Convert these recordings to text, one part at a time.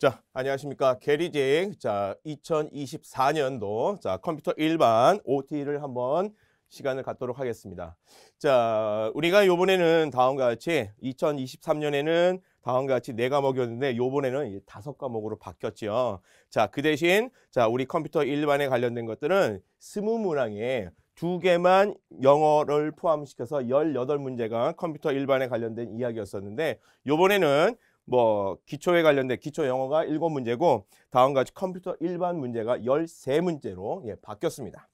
자, 안녕하십니까. 게리징. 자, 2024년도 자, 컴퓨터 일반 OT를 한번 시간을 갖도록 하겠습니다. 자, 우리가 요번에는 다음과 같이 2023년에는 다음과 같이 네 과목이었는데 요번에는 다섯 과목으로 바뀌었지요. 자, 그 대신 자, 우리 컴퓨터 일반에 관련된 것들은 스무 문항에 두 개만 영어를 포함시켜서 1 8 문제가 컴퓨터 일반에 관련된 이야기였었는데 요번에는 뭐 기초에 관련된 기초 영어가 7 문제고 다음과 같이 컴퓨터 일반 문제가 1 3 문제로 예, 바뀌었습니다.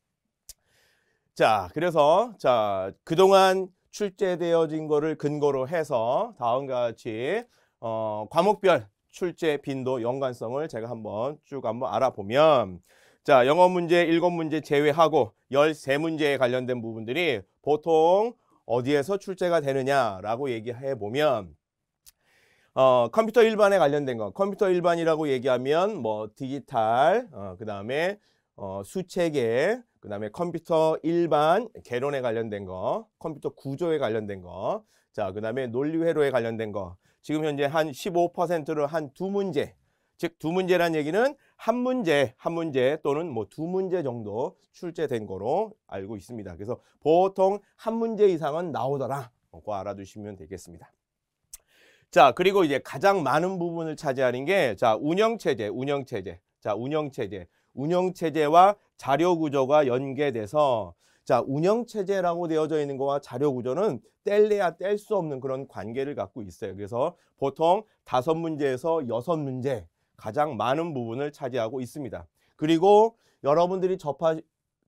자, 그래서 자, 그동안 출제되어진 거를 근거로 해서 다음과 같이 어, 과목별 출제 빈도 연관성을 제가 한번 쭉 한번 알아보면 자, 영어 문제 7문제 제외하고 13문제에 관련된 부분들이 보통 어디에서 출제가 되느냐라고 얘기해 보면 어, 컴퓨터 일반에 관련된 거 컴퓨터 일반이라고 얘기하면 뭐 디지털 어, 그 다음에 어, 수체계 그 다음에 컴퓨터 일반 개론에 관련된 거 컴퓨터 구조에 관련된 거 자그 다음에 논리회로에 관련된 거 지금 현재 한 15%를 한 두 문제 즉 두 문제란 얘기는 한 문제 한 문제 또는 뭐 두 문제 정도 출제된 거로 알고 있습니다 그래서 보통 한 문제 이상은 나오더라 꼭 어, 알아두시면 되겠습니다 자, 그리고 이제 가장 많은 부분을 차지하는 게 자, 운영 체제, 운영 체제. 자, 운영 체제. 운영 체제와 자료 구조가 연계돼서 자, 운영 체제라고 되어져 있는 거와 자료 구조는 뗄래야 뗄 수 없는 그런 관계를 갖고 있어요. 그래서 보통 다섯 문제에서 여섯 문제 가장 많은 부분을 차지하고 있습니다. 그리고 여러분들이 접하,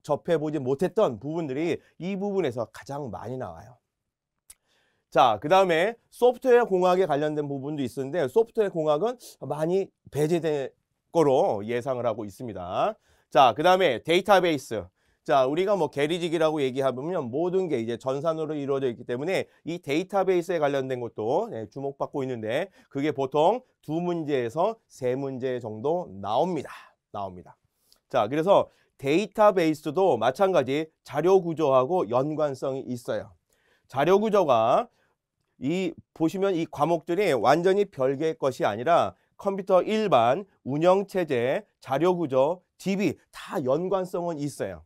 접해보지 못했던 부분들이 이 부분에서 가장 많이 나와요. 자, 그 다음에 소프트웨어 공학에 관련된 부분도 있었는데 소프트웨어 공학은 많이 배제될 거로 예상을 하고 있습니다. 자, 그 다음에 데이터베이스. 자, 우리가 뭐 게리직이라고 얘기하면 모든 게 이제 전산으로 이루어져 있기 때문에 이 데이터베이스에 관련된 것도 네, 주목받고 있는데 그게 보통 두 문제에서 세 문제 정도 나옵니다. 나옵니다. 자, 그래서 데이터베이스도 마찬가지 자료 구조하고 연관성이 있어요. 자료 구조가 이 보시면 이 과목들이 완전히 별개의 것이 아니라 컴퓨터 일반, 운영체제, 자료구조, DB 다 연관성은 있어요.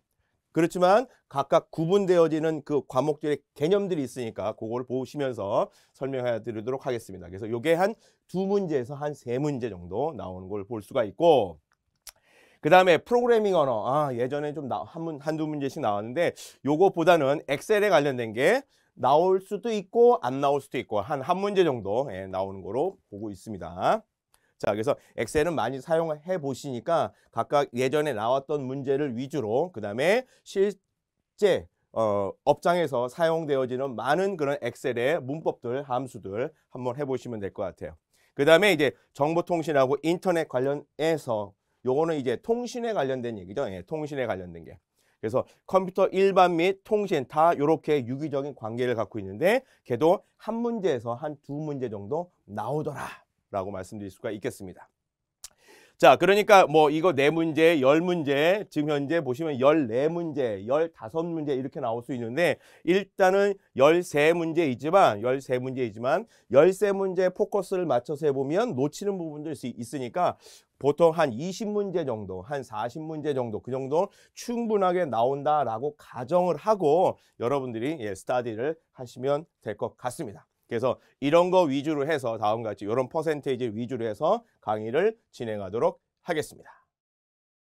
그렇지만 각각 구분되어지는 그 과목들의 개념들이 있으니까 그걸 보시면서 설명해 드리도록 하겠습니다. 그래서 이게 한 두 문제에서 한 세 문제 정도 나오는 걸 볼 수가 있고 그 다음에 프로그래밍 언어 아 예전에 좀한두 문제씩 나왔는데 요거보다는 엑셀에 관련된 게 나올 수도 있고 안 나올 수도 있고 한 한 문제 정도 예, 나오는 거로 보고 있습니다. 자, 그래서 엑셀은 많이 사용해 보시니까 각각 예전에 나왔던 문제를 위주로 그 다음에 실제 어, 업장에서 사용되어지는 많은 그런 엑셀의 문법들, 함수들 한번 해보시면 될 것 같아요. 그 다음에 이제 정보통신하고 인터넷 관련해서 요거는 이제 통신에 관련된 얘기죠. 예, 통신에 관련된 게. 그래서 컴퓨터 일반 및 통신 다 이렇게 유기적인 관계를 갖고 있는데 걔도 한 문제에서 한 두 문제 정도 나오더라 라고 말씀드릴 수가 있겠습니다. 자, 그러니까 뭐 이거 네문제열문제 지금 현재 보시면 열 네 문제 열다섯 문제 이렇게 나올 수 있는데 일단은 열 세 문제이지만 열 세 문제이지만 열 세 문제 포커스를 맞춰서 해보면 놓치는 부분도 들 있으니까 보통 한 20문제 정도, 한 40문제 정도 그 정도 충분하게 나온다라고 가정을 하고 여러분들이 예, 스타디를 하시면 될 것 같습니다. 그래서 이런 거 위주로 해서 다음 같이 이런 퍼센테이지 위주로 해서 강의를 진행하도록 하겠습니다.